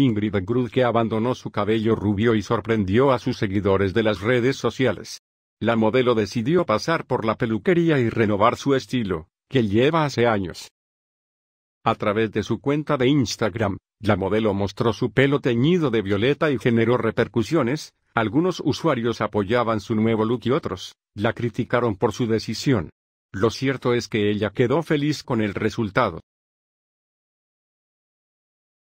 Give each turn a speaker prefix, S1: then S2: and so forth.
S1: Ingrid Grud que abandonó su cabello rubio y sorprendió a sus seguidores de las redes sociales. La modelo decidió pasar por la peluquería y renovar su estilo, que lleva hace años. A través de su cuenta de Instagram, la modelo mostró su pelo teñido de violeta y generó repercusiones, algunos usuarios apoyaban su nuevo look y otros, la criticaron por su decisión. Lo cierto es que ella quedó feliz con el resultado.